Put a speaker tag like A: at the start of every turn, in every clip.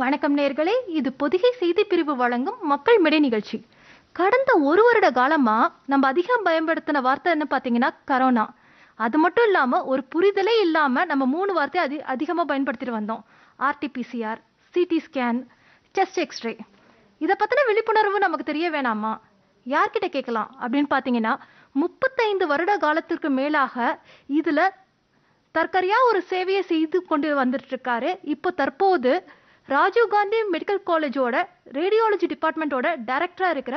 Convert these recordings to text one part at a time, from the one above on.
A: வணக்கம் நேர்களே இது பொதிகை செய்தி பிரிவு வழங்கும் மக்கள் மிடை நிகழ்ச்சி கடந்த ஒரு வருட காலமா நம்ம அதிகம் பயன்படுத்தின வார்த்தை என்ன பார்த்தீங்கன்னா கரோனா அது மட்டும் இல்லாம ஒரு புரிதலே இல்லாம நம்ம மூணு வார்த்தை அதி அதிகமாக பயன்படுத்திட்டு வந்தோம் RTPCR CT scan chest X-ray இதை பற்றின விழிப்புணர்வு நமக்கு தெரிய வேணாமா யார்கிட்ட கேட்கலாம் அப்படின்னு பார்த்தீங்கன்னா முப்பத்தைந்து வருட காலத்திற்கு மேலாக இதில் தற்கரையாக ஒரு சேவையை செய்து கொண்டு வந்துட்டு இருக்காரு இப்போ தற்போது ராஜீவ் காந்தி மெடிக்கல் காலேஜோட ரேடியாலஜி டிபார்ட்மெண்ட்டோட டைரக்டரா இருக்கிற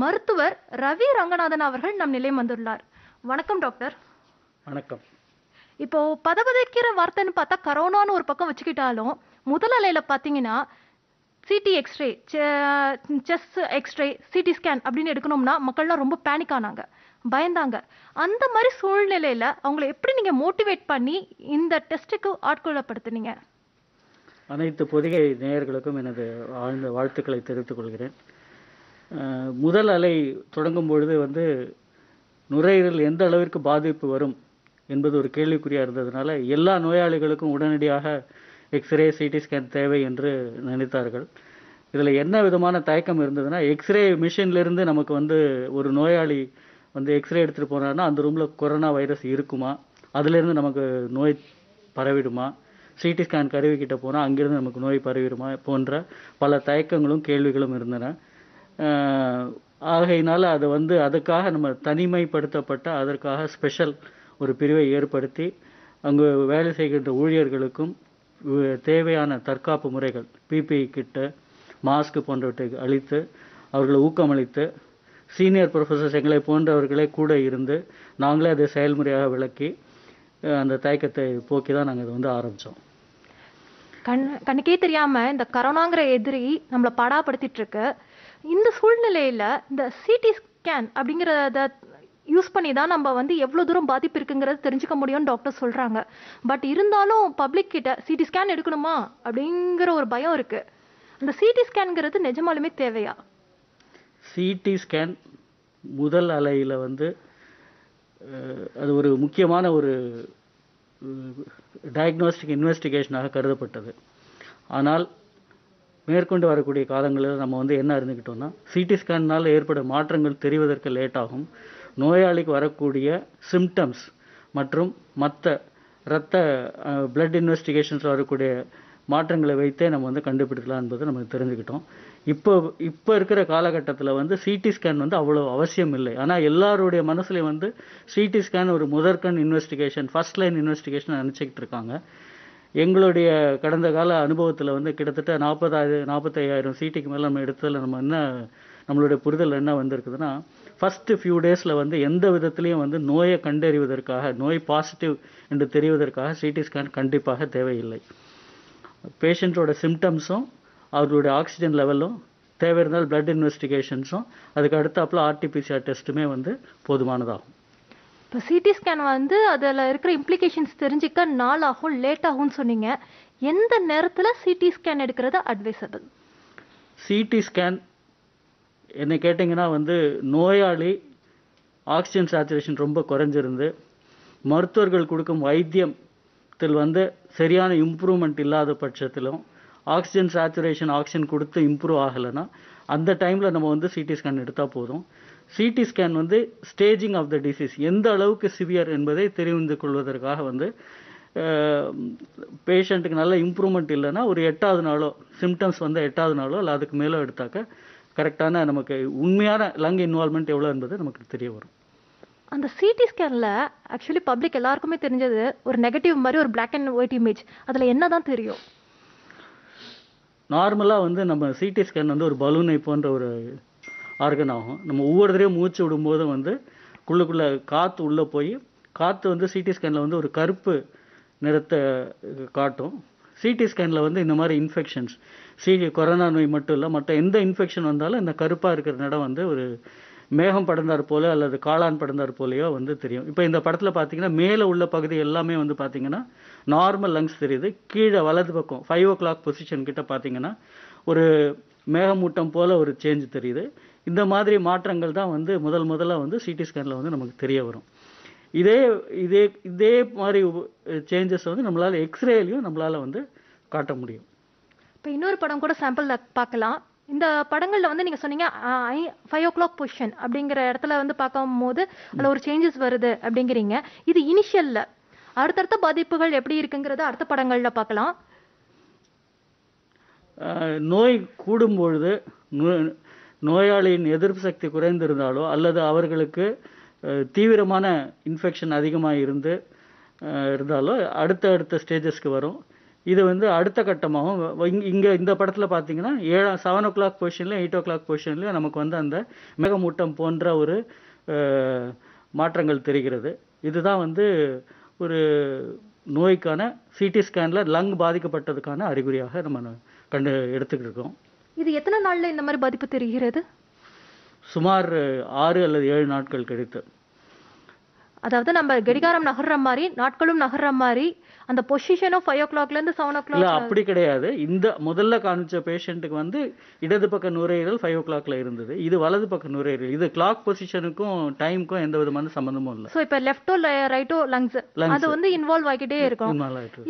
A: மருத்துவர் ரவி ரங்கநாதன் அவர்கள் நம் நிலையம் வந்துள்ளார் வணக்கம் டாக்டர் வணக்கம் இப்போ பதபதைக்கிற வார்த்தைன்னு பார்த்தா கரோனான்னு ஒரு பக்கம் வச்சுக்கிட்டாலும் முதல் அலையில பார்த்தீங்கன்னா CT X-ray chest X-ray CT scan அப்படின்னு எடுக்கணும்னா மக்கள்லாம் ரொம்ப பேனிக் ஆனாங்க பயந்தாங்க அந்த மாதிரி சூழ்நிலையில் அவங்களை எப்படி நீங்கள் மோட்டிவேட் பண்ணி இந்த டெஸ்ட்டுக்கு ஆட்கொள்ளப்படுத்துனீங்க
B: அனைத்து பொதிகை நேயர்களுக்கும் எனது ஆழ்ந்த வாழ்த்துக்களை தெரிவித்துக் கொள்கிறேன் முதல் அலை தொடங்கும் பொழுது வந்து நுரையீரல் எந்த அளவிற்கு பாதிப்பு வரும் என்பது ஒரு கேள்விக்குறியாக இருந்ததுனால எல்லா நோயாளிகளுக்கும் உடனடியாக எக்ஸ்ரே சிடி ஸ்கேன் தேவை என்று நினைத்தார்கள் இதில் என்ன விதமான தயக்கம் இருந்ததுன்னா எக்ஸ்ரே மிஷின்லேருந்து நமக்கு வந்து ஒரு நோயாளி வந்து எக்ஸ்ரே எடுத்துகிட்டு போனாருன்னா அந்த ரூமில் கொரோனா வைரஸ் இருக்குமா அதுலேருந்து நமக்கு நோய் பரவிடுமா சிடி ஸ்கேன் கருவிக்கிட்ட போனால் அங்கிருந்து நமக்கு நோய் பரவிடுமா போன்ற பல தயக்கங்களும் கேள்விகளும் இருந்தன ஆகையினால் அதை வந்து அதுக்காக நம்ம தனிமைப்படுத்தப்பட்ட அதற்காக ஸ்பெஷல் ஒரு பிரிவை ஏற்படுத்தி அங்கு வேலை செய்கின்ற ஊழியர்களுக்கும் தேவையான தற்காப்பு முறைகள் பிபிஇ e கிட்ட மாஸ்க் போன்றவற்றை அளித்து அவர்களை ஊக்கமளித்து சீனியர் ப்ரொஃபஸர்ஸ் எங்களை போன்றவர்களே கூட இருந்து நாங்களே அதை செயல்முறையாக விளக்கி அந்த தயக்கத்தை போக்கி தான் நாங்கள் இதை வந்து ஆரம்பித்தோம்
A: கண் கண்ணுக்கே தெரியாமல் இந்த கரோனாங்கிற எதிரி நம்மளை படாப்படுத்திட்டு இருக்கு இந்த சூழ்நிலையில் இந்த சிடி ஸ்கேன் அப்படிங்கிறத யூஸ் பண்ணி தான் நம்ம வந்து எவ்வளோ தூரம் பாதிப்பு இருக்குங்கிறது தெரிஞ்சுக்க முடியும்னு டாக்டர் சொல்கிறாங்க பட் இருந்தாலும் பப்ளிக் கிட்ட சிடி ஸ்கேன் எடுக்கணுமா அப்படிங்கிற ஒரு பயம் இருக்குது அந்த சிடி ஸ்கேனுங்கிறது நிஜமாலுமே தேவையா
B: சிடி ஸ்கேன் முதல் அலையில் வந்து அது ஒரு முக்கியமான ஒரு டயக்னோஸ்டிக் இன்வெஸ்டிகேஷனாக கருதப்பட்டது ஆனால் மேற்கொண்டு வரக்கூடிய காலங்களில் நம்ம வந்து என்ன அறிந்துக்கிட்டோம்னா சிடி ஸ்கேனால் ஏற்படும் மாற்றங்கள் தெரிவதற்கு லேட்டாகும் நோயாளிக்கு வரக்கூடிய சிம்டம்ஸ் மற்றும் மற்ற இரத்த பிளட் இன்வெஸ்டிகேஷன்ஸ் வரக்கூடிய மாற்றங்களை வைத்தே நம்ம வந்து கண்டுபிடிக்கலாம் என்பதை நம்ம தெரிஞ்சுக்கிட்டோம் இப்போ இப்போ இருக்கிற காலகட்டத்தில் வந்து சிடி ஸ்கேன் வந்து அவ்வளோ அவசியம் இல்லை ஆனால் எல்லாருடைய மனசுலேயும் வந்து சிடி ஸ்கேன் ஒரு முதற்கண் இன்வெஸ்டிகேஷன் ஃபர்ஸ்ட் லைன் இன்வெஸ்டிகேஷன் நினச்சிக்கிட்டு இருக்காங்க எங்களுடைய கடந்த கால அனுபவத்தில் வந்து கிட்டத்தட்ட நாற்பதாயிரம் நாற்பத்தையாயிரம் சீட்டுக்கு மேலே நம்ம எடுத்ததில் நம்ம என்ன நம்மளுடைய புரிதல் என்ன வந்திருக்குதுன்னா ஃபஸ்ட்டு ஃபியூ டேஸில் வந்து எந்த விதத்துலையும் வந்து நோயை கண்டறிவதற்காக நோய் பாசிட்டிவ் என்று தெரிவதற்காக சிடி ஸ்கேன் கண்டிப்பாக தேவையில்லை பேஷண்ட்டோட சிம்டம்ஸும் அவர்களுடைய ஆக்சிஜன் லெவலும் தேவை இருந்தால் பிளட் இன்வெஸ்டிகேஷன்ஸும் அதுக்கு அடுத்தாப்பில் ஆர்டிபிசிஆர் டெஸ்ட்டுமே வந்து போதுமானதாகும்
A: இப்போ சிடி ஸ்கேன் வந்து அதில் இருக்கிற இம்ப்ளிகேஷன்ஸ் தெரிஞ்சிக்க நாள் ஆகும் லேட் ஆகும்னு சொன்னீங்க எந்த நேரத்தில் சிடி ஸ்கேன் எடுக்கிறது அட்வைசபிள்
B: சிடி ஸ்கேன் என்னை கேட்டிங்கன்னா வந்து நோயாளி ஆக்சிஜன் சேச்சுரேஷன் ரொம்ப குறைஞ்சிருந்து மருத்துவர்கள் கொடுக்கும் வைத்தியத்தில் வந்து சரியான இம்ப்ரூவ்மெண்ட் இல்லாத பட்சத்திலும் ஆக்சிஜன் சேச்சுரேஷன் ஆக்சிஜன் கொடுத்து இம்ப்ரூவ் ஆகலைன்னா அந்த டைமில் நம்ம வந்து சிடி ஸ்கேன் எடுத்தால் போதும் சிடி ஸ்கேன் வந்து ஸ்டேஜிங் ஆஃப் த டிசீஸ் எந்த அளவுக்கு சிவியர் என்பதை தெரிந்து கொள்வதற்காக வந்து பேஷண்ட்டுக்கு நல்ல இம்ப்ரூவ்மெண்ட் இல்லைன்னா ஒரு எட்டாவது நாளோ சிம்டம்ஸ் வந்து எட்டாவது நாளோ இல்லை அதுக்கு மேலோ எடுத்தாக்க கரெக்டான நமக்கு உண்மையான லங் இன்வால்மெண்ட் எவ்வளோ என்பது நமக்கு தெரிய வரும்
A: அந்த சிடி ஸ்கேனில் ஆக்சுவலி பப்ளிக் எல்லாருக்குமே தெரிஞ்சது ஒரு நெகட்டிவ் மாதிரி ஒரு பிளாக் அண்ட் ஒயிட் இமேஜ் அதில் என்ன தான் தெரியும்
B: நார்மலாக வந்து நம்ம சிடி ஸ்கேன் வந்து ஒரு பலூனை போன்ற ஒரு ஆர்கன் ஆகும் நம்ம ஒவ்வொரு தடவையும் மூச்சு விடும்போது வந்து குள்ளுக்குள்ளே காற்று உள்ளே போய் காற்று வந்து சிடி ஸ்கேனில் வந்து ஒரு கருப்பு நிறத்தை காட்டும் சிடி ஸ்கேனில் வந்து இந்த மாதிரி இன்ஃபெக்ஷன்ஸ் சி கொரோனா நோய் மட்டும் இல்லை மற்ற எந்த இன்ஃபெக்ஷன் வந்தாலும் இந்த கருப்பாக இருக்கிற நடம் வந்து ஒரு மேகம் படந்தார் போல அல்லது காளான் படந்தார் போலையோ வந்து தெரியும் இப்போ இந்த படத்தில் பார்த்தீங்கன்னா மேலே உள்ள பகுதி எல்லாமே வந்து பார்த்தீங்கன்னா நார்மல் லங்ஸ் தெரியுது கீழே வலது பக்கம் ஃபைவ் ஓ கிளாக் பொசிஷன் கிட்ட பார்த்தீங்கன்னா ஒரு மேகமூட்டம் போல ஒரு சேஞ்ச் தெரியுது இந்த மாதிரி மாற்றங்கள் தான் வந்து முதல் முதல்ல வந்து சிடி ஸ்கேனில் வந்து நமக்கு தெரிய வரும் இதே இதே இதே மாதிரி சேஞ்சஸ் வந்து நம்மளால் எக்ஸ்ரேலையும் நம்மளால் வந்து காட்ட முடியும்
A: இப்போ இன்னொரு படம் கூட சாம்பிள் பார்க்கலாம் இந்த படங்கள்ல வந்து நீங்க சொன்னீங்க ஃபைவ் ஓ கிளாக் பொசிஷன் அப்படிங்கிற இடத்துல வந்து பார்க்கும் போது அதுல ஒரு சேஞ்சஸ் வருது அப்படிங்கிறீங்க இது இனிஷியல்ல அடுத்தடுத்த பாதிப்புகள் எப்படி இருக்குங்கிறத அடுத்த படங்கள்ல பார்க்கலாம்
B: நோய் கூடும்பொழுது நோயாளியின் எதிர்ப்பு சக்தி குறைந்திருந்தாலோ அல்லது அவர்களுக்கு தீவிரமான இன்ஃபெக்ஷன் அதிகமாக இருந்து இருந்தாலோ அடுத்த அடுத்த ஸ்டேஜஸ்க்கு வரும் இது வந்து அடுத்த கட்டமாகவும் இங்கே இந்த படத்தில் பார்த்தீங்கன்னா ஏழா செவன் ஓ கிளாக் பொசிஷன்லையும் எயிட் ஓ கிளாக் பொசிஷன்லையும் நமக்கு வந்து அந்த மேகமூட்டம் போன்ற ஒரு மாற்றங்கள் தெரிகிறது இதுதான் வந்து ஒரு நோய்க்கான சிடி ஸ்கேனில் லங் பாதிக்கப்பட்டதுக்கான அறிகுறியாக நம்ம கண்டு எடுத்துக்கிட்டு இருக்கோம்
A: இது எத்தனை நாளில் இந்த மாதிரி பாதிப்பு தெரிகிறது
B: சுமார் ஆறு அல்லது ஏழு நாட்கள் கழித்து
A: அதாவது நம்ம கடிகாரம் நகர்ற மாதிரி நாட்களும் நகர்ற மாதிரி அந்த ஆஃப் ஃபைவ் ஓ கிளாக்ல இருந்து செவன் ஓ கிளாக் அப்படி
B: கிடையாது இந்த முதல்ல காமிச்ச பேஷண்ட்டுக்கு வந்து இடது பக்க நுரையீரல் ஃபைவ் ஓ கிளாக்ல இருந்தது இது வலது பக்க நுரையீரல் இது கிளாக் பொசிஷனுக்கும் டைமுக்கும் எந்த விதமான சம்பந்தமும் இல்லை
A: ஸோ இப்போ லெஃப்டோ ரைட்டோ லங்ஸ் அது வந்து இன்வால்வ் ஆகிட்டே இருக்கும்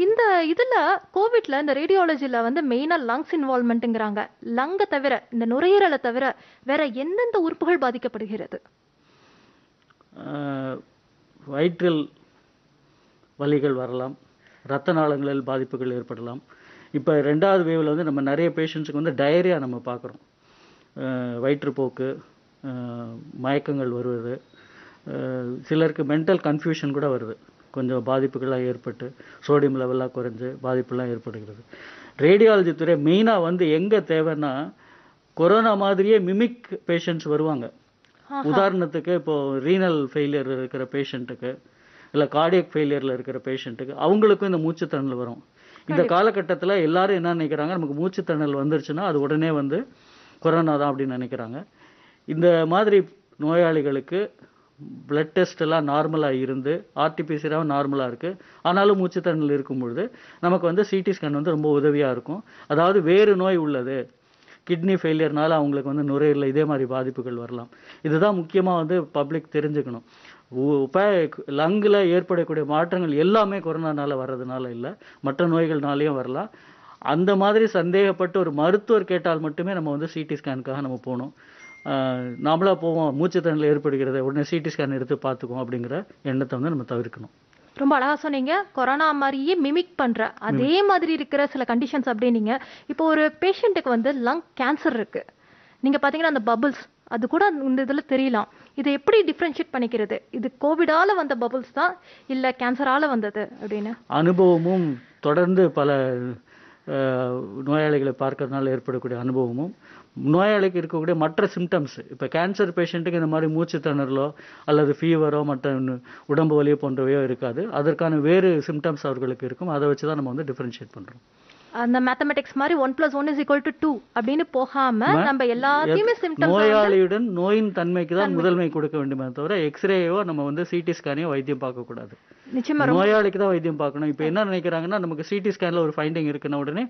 A: இந்த இதுல கோவிட்ல இந்த ரேடியாலஜில வந்து மெயினா லங்ஸ் இன்வால்வ்மெண்ட்டுங்கிறாங்க லங்கை தவிர இந்த நுரையீரலை தவிர வேற எந்தெந்த உறுப்புகள் பாதிக்கப்படுகிறது
B: வயிற்றில் வலிகள் வரலாம் ரத்த நாளங்களில் பாதிப்புகள் ஏற்படலாம் இப்போ ரெண்டாவது வேவில் வந்து நம்ம நிறைய பேஷண்ட்ஸுக்கு வந்து டயரியா நம்ம பார்க்குறோம் வயிற்றுப்போக்கு மயக்கங்கள் வருவது சிலருக்கு மென்டல் கன்ஃபியூஷன் கூட வருது கொஞ்சம் பாதிப்புகளாக ஏற்பட்டு சோடியம் லெவலாக குறைஞ்சு பாதிப்புலாம் ஏற்படுகிறது ரேடியாலஜி துறை மெயினாக வந்து எங்கே தேவைன்னா கொரோனா மாதிரியே மிமிக் பேஷண்ட்ஸ் வருவாங்க உதாரணத்துக்கு இப்போ ரீனல் ஃபெயிலியர் இருக்கிற பேஷண்ட்டுக்கு இல்லை கார்டியக் ஃபெயிலியரில் இருக்கிற பேஷண்ட்டுக்கு அவங்களுக்கும் இந்த மூச்சுத்திணல் வரும் இந்த காலகட்டத்தில் எல்லாரும் என்ன நினைக்கிறாங்க நமக்கு மூச்சுத்திணல் வந்துருச்சுன்னா அது உடனே வந்து கொரோனா தான் அப்படின்னு நினைக்கிறாங்க இந்த மாதிரி நோயாளிகளுக்கு பிளட் டெஸ்ட் எல்லாம் நார்மலாக இருந்து ஆர்டிபிசியாக நார்மலாக இருக்குது ஆனாலும் மூச்சுத்திணல் இருக்கும் பொழுது நமக்கு வந்து சிடி ஸ்கேன் வந்து ரொம்ப உதவியாக இருக்கும் அதாவது வேறு நோய் உள்ளது கிட்னி ஃபெயிலியர்னால அவங்களுக்கு வந்து நுரையீரலில் இதே மாதிரி பாதிப்புகள் வரலாம் இதுதான் முக்கியமாக வந்து பப்ளிக் தெரிஞ்சுக்கணும் இப்போ லங்கில் ஏற்படக்கூடிய மாற்றங்கள் எல்லாமே கொரோனானால வர்றதுனால இல்லை மற்ற நோய்கள்னாலேயும் வரலாம் அந்த மாதிரி சந்தேகப்பட்டு ஒரு மருத்துவர் கேட்டால் மட்டுமே நம்ம வந்து சிடி ஸ்கேனுக்காக நம்ம போகணும் நாமளாக போவோம் மூச்சுத்திறனில் ஏற்படுகிறத உடனே சிடி ஸ்கேன் எடுத்து பார்த்துக்குவோம் அப்படிங்கிற எண்ணத்தை வந்து நம்ம தவிர்க்கணும்
A: ரொம்ப அழகாக சொன்னீங்க கொரோனா மாதிரியே மிமிக் பண்ணுற அதே மாதிரி இருக்கிற சில கண்டிஷன்ஸ் அப்படின்னீங்க இப்போ ஒரு பேஷண்ட்டுக்கு வந்து லங் கேன்சர் இருக்குது நீங்கள் பார்த்தீங்கன்னா அந்த பபுள்ஸ் அது கூட இந்த இதில் தெரியலாம் இதை எப்படி டிஃப்ரென்ஷியேட் பண்ணிக்கிறது இது கோவிடால் வந்த பபுள்ஸ் தான் இல்லை கேன்சரால் வந்தது அப்படின்னு
B: அனுபவமும் தொடர்ந்து பல நோயாளிகளை பார்க்கறதுனால ஏற்படக்கூடிய அனுபவமும் நோயாளிக்கு இருக்கக்கூடிய மற்ற சிம்டம்ஸ் இப்போ கேன்சர் பேஷண்ட்டுக்கு இந்த மாதிரி மூச்சு திணறலோ அல்லது ஃபீவரோ மற்ற உடம்பு வலியோ போன்றவையோ இருக்காது அதற்கான வேறு சிம்டம்ஸ் அவர்களுக்கு இருக்கும் அதை வச்சு தான் நம்ம வந்து டிஃப்ரென்ஷியேட் பண்ணுறோம்
A: அந்த மேத்தமெட்டிக்ஸ் மாதிரி one plus one is equal to two அப்படின்னு போகாம நம்ம எல்லாத்தையுமே சிம்டம் நோயாளியுடன்
B: நோயின் தன்மைக்கு தான் முதன்மை கொடுக்க வேண்டுமே தவிர எக்ஸ்ரேயோ நம்ம வந்து சிடி ஸ்கேனையோ வைத்தியம் பார்க்கக்கூடாது
A: நிச்சயமா நோயாளிக்கு
B: தான் வைத்தியம் பார்க்கணும் இப்போ என்ன நினைக்கிறாங்கன்னா நமக்கு சிடி ஸ்கேன்ல ஒரு ஃபைண்டிங் இருக்குன உடனே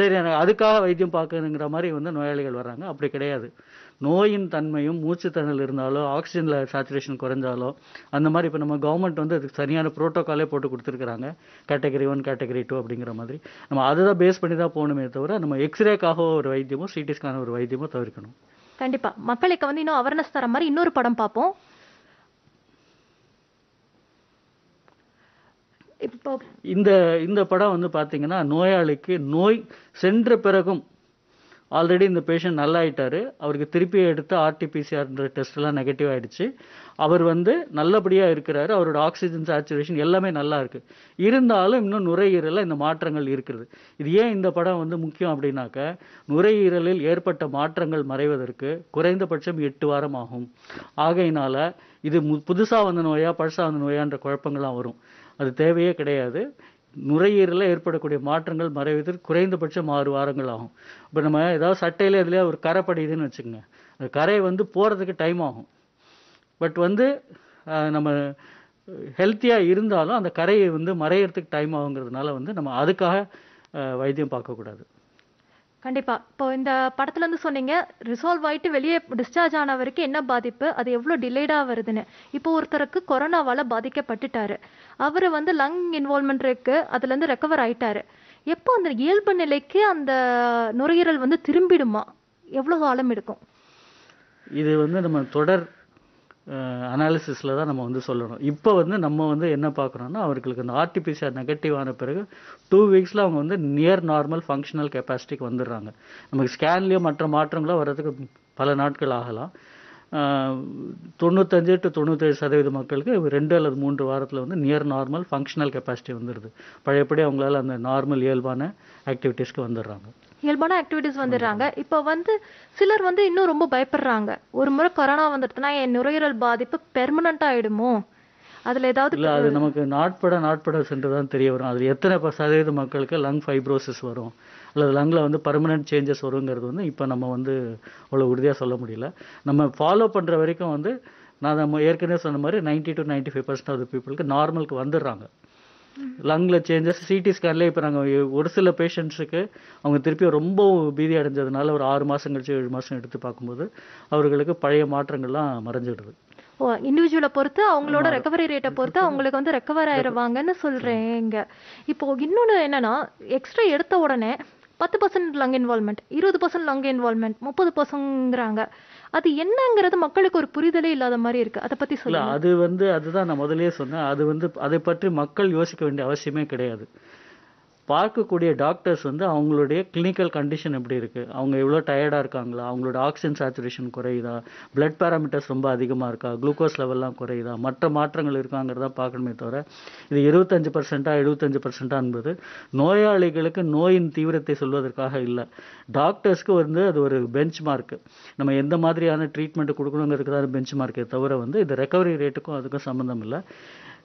B: சரி அதுக்காக வைத்தியம் பார்க்கணுங்கிற மாதிரி வந்து நோயாளிகள் வர்றாங்க அப்படி கிடையாது நோயின் தன்மையும் மூச்சு தணல் இருந்தாலோ ஆக்சிஜனில் சாச்சுரேஷன் குறைஞ்சாலோ அந்த மாதிரி இப்போ நம்ம கவர்மெண்ட் வந்து அதுக்கு சரியான ப்ரோட்டோக்காலே போட்டு கொடுத்துருக்குறாங்க கேட்டகரி ஒன் கேட்டகரி டூ அப்படிங்கிற மாதிரி நம்ம அதை தான் பேஸ் பண்ணி தான் போகணுமே தவிர நம்ம எக்ஸ்ரேக்காக ஒரு வைத்தியமோ சிடிஸ்கான ஒரு வைத்தியமோ தவிர்க்கணும்
A: கண்டிப்பாக மக்களுக்கு வந்து இன்னும் அவேர்னஸ் தர மாதிரி இன்னொரு படம் பார்ப்போம் இப்போ
B: இந்த இந்த படம் வந்து பார்த்தீங்கன்னா நோயாளிக்கு நோய் சென்ற பிறகும் ஆல்ரெடி இந்த பேஷண்ட் நல்லாயிட்டார் அவருக்கு திருப்பி எடுத்து ஆர்டிபிசிஆர்ன்ற டெஸ்ட்லாம் நெகட்டிவ் ஆகிடுச்சு அவர் வந்து நல்லபடியாக இருக்கிறாரு அவரோட ஆக்சிஜன் சேச்சுரேஷன் எல்லாமே நல்லா இருக்குது இருந்தாலும் இன்னும் நுரையீரலில் இந்த மாற்றங்கள் இருக்கிறது இது ஏன் இந்த படம் வந்து முக்கியம் அப்படின்னாக்க நுரையீரலில் ஏற்பட்ட மாற்றங்கள் மறைவதற்கு குறைந்தபட்சம் எட்டு வாரம் ஆகும் ஆகையினால் இது மு புதுசாக வந்த நோயா பழசாக வந்த நோயான்ற குழப்பங்கள்லாம் வரும் அது தேவையே கிடையாது நுரையீரலில் ஏற்படக்கூடிய மாற்றங்கள் மறைவதற்கு குறைந்தபட்சம் ஆறு வாரங்கள் ஆகும் இப்போ நம்ம ஏதாவது சட்டையில் இதில் ஒரு கரை படையுதுன்னு வச்சுக்கோங்க அந்த கரை வந்து போகிறதுக்கு டைம் ஆகும் பட் வந்து நம்ம ஹெல்த்தியாக இருந்தாலும் அந்த கரையை வந்து மறையிறதுக்கு டைம் ஆகுங்கிறதுனால வந்து நம்ம அதுக்காக வைத்தியம் பார்க்கக்கூடாது
A: கண்டிப்பா இப்போ இந்த படத்துல இருந்து சொன்னீங்க ரிசால்வ் ஆயிட்டு வெளியே டிஸ்சார்ஜ் ஆன வரைக்கும் என்ன பாதிப்பு அது எவ்வளோ டிலேடா வருதுன்னு இப்போ ஒருத்தருக்கு கொரோனாவால பாதிக்கப்பட்டுட்டாரு அவரு வந்து லங் இன்வால்மெண்ட் இருக்கு அதுல இருந்து ரெக்கவர் ஆயிட்டாரு எப்போ அந்த இயல்பு நிலைக்கு அந்த நுரையீரல் வந்து திரும்பிடுமா எவ்வளோ காலம் எடுக்கும்
B: இது வந்து நம்ம தொடர் அனாலிசிஸில் தான் நம்ம வந்து சொல்லணும் இப்போ வந்து நம்ம வந்து என்ன பார்க்குறோன்னா அவர்களுக்கு இந்த ஆர்டிபிசிஆர் நெகட்டிவ் ஆன பிறகு டூ வீக்ஸில் அவங்க வந்து நியர் நார்மல் ஃபங்க்ஷனல் கெப்பாசிட்டிக்கு வந்துடுறாங்க நமக்கு ஸ்கேன்லேயும் மற்ற மாற்றங்களும் வர்றதுக்கு பல நாட்கள் ஆகலாம் தொண்ணூத்தஞ்சு டு தொண்ணூத்தேழு சதவீத மக்களுக்கு ரெண்டு அல்லது மூன்று வாரத்தில் வந்து நியர் நார்மல் ஃபங்க்ஷனல் கெப்பாசிட்டி வந்துடுது பழையபடி அவங்களால அந்த நார்மல் இயல்பான ஆக்டிவிட்டீஸ்க்கு வந்துடுறாங்க
A: இயல்பான ஆக்டிவிட்டிஸ் வந்துடுறாங்க இப்போ வந்து சிலர் வந்து இன்னும் ரொம்ப பயப்படுறாங்க ஒரு முறை கொரோனா வந்துடுதுன்னா என் நுரையீரல் பாதிப்பு பெர்மனண்டா ஆயிடுமோ அதுல ஏதாவது அது நமக்கு
B: நாட்பட நாட்பட சென்று தான் தெரிய வரும் அது எத்தனை சதவீத மக்களுக்கு லங் ஃபைப்ரோசிஸ் வரும் அல்லது லங்கில் வந்து பர்மனன்ட் சேஞ்சஸ் வருங்கிறது வந்து இப்போ நம்ம வந்து அவ்வளோ உறுதியாக சொல்ல முடியல நம்ம ஃபாலோ பண்ணுற வரைக்கும் வந்து நான் நம்ம ஏற்கனவே சொன்ன மாதிரி ninety to ninety five percent of பீப்புளுக்கு நார்மலுக்கு வந்துடுறாங்க லங்கில் சேஞ்சஸ் சிடி ஸ்கேன்லேயே இப்போ நாங்கள் ஒரு சில பேஷண்ட்ஸுக்கு அவங்க திருப்பி ரொம்ப பீதி அடைஞ்சதுனால ஒரு ஆறு மாதம் கழிச்சு ஏழு மாதம் எடுத்து பார்க்கும்போது அவர்களுக்கு பழைய மாற்றங்கள்லாம் மறைஞ்சிடுது
A: ஓ இண்டிவிஜுவலை பொறுத்து அவங்களோட ரெக்கவரி ரேட்டை பொறுத்து அவங்களுக்கு வந்து ரெக்கவர் ஆயிடுவாங்கன்னு சொல்கிறேங்க இப்போ இன்னொன்று என்னன்னா எக்ஸ்ட்ரா எடுத்த உடனே பத்து பர்சன்ட் லங் இன்வால்மெண்ட் இருபது பர்சன்ட் லங் இன்வால்மெண்ட் முப்பது பர்சன்ட்ங்கிறாங்க அது என்னங்கிறது மக்களுக்கு ஒரு புரிதலே இல்லாத மாதிரி இருக்கு அதை பத்தி சொல்ல
B: அது வந்து அதுதான் நான் முதலே சொன்னேன் அது வந்து அதை பற்றி மக்கள் யோசிக்க வேண்டிய அவசியமே கிடையாது பார்க்கக்கூடிய டாக்டர்ஸ் வந்து அவங்களுடைய கிளினிக்கல் கண்டிஷன் எப்படி இருக்குது அவங்க எவ்வளோ டயர்டாக இருக்காங்களா அவங்களோட ஆக்சிஜன் சேச்சுரேஷன் குறையுதா பிளட் பேராமீட்டர்ஸ் ரொம்ப அதிகமாக இருக்கா குளுக்கோஸ் லெவல்லாம் குறையுதா மற்ற மாற்றங்கள் இருக்காங்கிறத பார்க்கணுமே தவிர இது இருபத்தஞ்சு பர்சண்ட்டாக எழுபத்தஞ்சு பர்சண்ட்டாக என்பது நோயாளிகளுக்கு நோயின் தீவிரத்தை சொல்வதற்காக இல்லை டாக்டர்ஸ்க்கு வந்து அது ஒரு பெஞ்ச் மார்க்கு நம்ம எந்த மாதிரியான ட்ரீட்மெண்ட் கொடுக்கணுங்கிறதுக்கு தான் பெஞ்ச் மார்க்கே தவிர வந்து இது ரெக்கவரி ரேட்டுக்கும் அதுக்கும் சம்மந்தம் இல்லை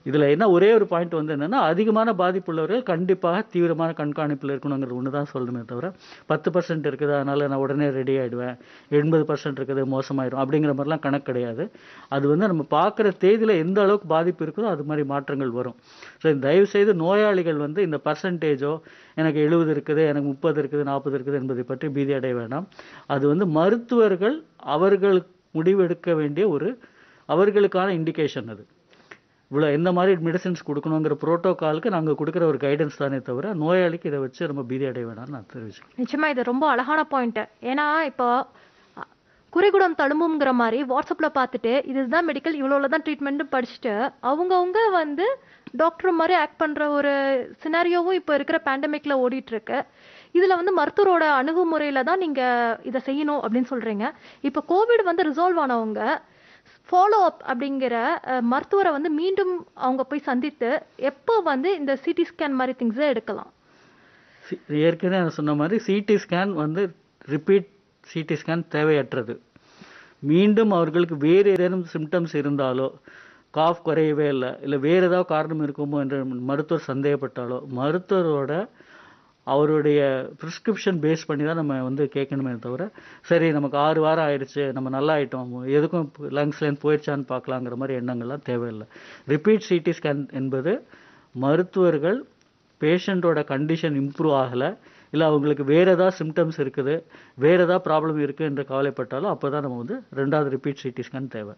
B: இதில் என்ன ஒரே ஒரு பாயிண்ட் வந்து என்னென்னா அதிகமான பாதிப்புள்ளவர்கள் கண்டிப்பாக தீவிரமான கண்காணிப்பில் இருக்கணுங்கிறது ஒன்று தான் சொல்லணுமே தவிர பத்து பர்சன்ட் இருக்குது அதனால் நான் உடனே ரெடி ஆகிடுவேன் எண்பது பர்சன்ட் இருக்குது மோசமாயிடும் அப்படிங்கிற மாதிரிலாம் கணக்கு கிடையாது அது வந்து நம்ம பார்க்குற தேதியில் எந்த அளவுக்கு பாதிப்பு இருக்குதோ அது மாதிரி மாற்றங்கள் வரும் ஸோ தயவுசெய்து நோயாளிகள் வந்து இந்த பர்சன்டேஜோ எனக்கு எழுபது இருக்குது எனக்கு முப்பது இருக்குது நாற்பது இருக்குது என்பதை பற்றி பீதி அடைய வேண்டாம் அது வந்து மருத்துவர்கள் அவர்கள் முடிவெடுக்க வேண்டிய ஒரு அவர்களுக்கான இண்டிகேஷன் அது இவ்வளோ எந்த மாதிரி மெடிசன்ஸ் கொடுக்கணுங்கிற ப்ரோட்டோகாலுக்கு நாங்கள் கொடுக்குற ஒரு கைடன்ஸ் தானே தவிர நோயாளிக்கு இதை வச்சு ரொம்ப பீதி அடைய வேணாம்னு நான் தெரிவிச்சுக்கிறேன்
A: நிச்சயமாக இது ரொம்ப அழகான பாயிண்ட்டு ஏன்னா இப்போ குறைகுடம் தழும்புங்கிற மாதிரி வாட்ஸ்அப்பில் பார்த்துட்டு இதுதான் மெடிக்கல் இவ்வளோ தான் ட்ரீட்மெண்ட்டும் படிச்சுட்டு அவங்கவுங்க வந்து டாக்டர் மாதிரி ஆக்ட் பண்ணுற ஒரு சினாரியோவும் இப்போ இருக்கிற பேண்டமிக்கில் ஓடிட்டுருக்கு இதில் வந்து மருத்துவரோட அணுகுமுறையில் தான் நீங்கள் இதை செய்யணும் அப்படின்னு சொல்கிறீங்க இப்போ கோவிட் வந்து ரிசால்வ் ஆனவங்க ஃபாலோ அப் அப்படிங்கிற மருத்துவரை வந்து மீண்டும் அவங்க போய் சந்தித்து எப்போ வந்து இந்த சிடி ஸ்கேன் மாதிரி திங்ஸை எடுக்கலாம்
B: ஏற்கனவே நான் சொன்ன மாதிரி சிடி ஸ்கேன் வந்து ரிப்பீட் சிடி ஸ்கேன் தேவையற்றது மீண்டும் அவர்களுக்கு வேறு ஏதேனும் சிம்டம்ஸ் இருந்தாலோ காஃப் குறையவே இல்லை இல்லை வேறு ஏதாவது காரணம் இருக்குமோ என்று மருத்துவர் சந்தேகப்பட்டாலோ மருத்துவரோட அவருடைய ப்ரிஸ்கிரிப்ஷன் பேஸ் பண்ணி தான் நம்ம வந்து கேட்கணுமே தவிர சரி நமக்கு ஆறு வாரம் ஆயிடுச்சு நம்ம நல்லா ஆகிட்டோம் எதுக்கும் லங்ஸ்லேருந்து போயிடுச்சான்னு பார்க்கலாங்கிற மாதிரி எண்ணங்கள்லாம் தேவையில்லை ரிப்பீட் சிடி ஸ்கேன் என்பது மருத்துவர்கள் பேஷண்ட்டோட கண்டிஷன் இம்ப்ரூவ் ஆகலை இல்லை அவங்களுக்கு வேறு ஏதாவது சிம்டம்ஸ் இருக்குது வேறு ஏதாவது ப்ராப்ளம் இருக்குது என்று கவலைப்பட்டாலும் அப்போ தான் நம்ம வந்து ரெண்டாவது ரிப்பீட் சிடி ஸ்கேன் தேவை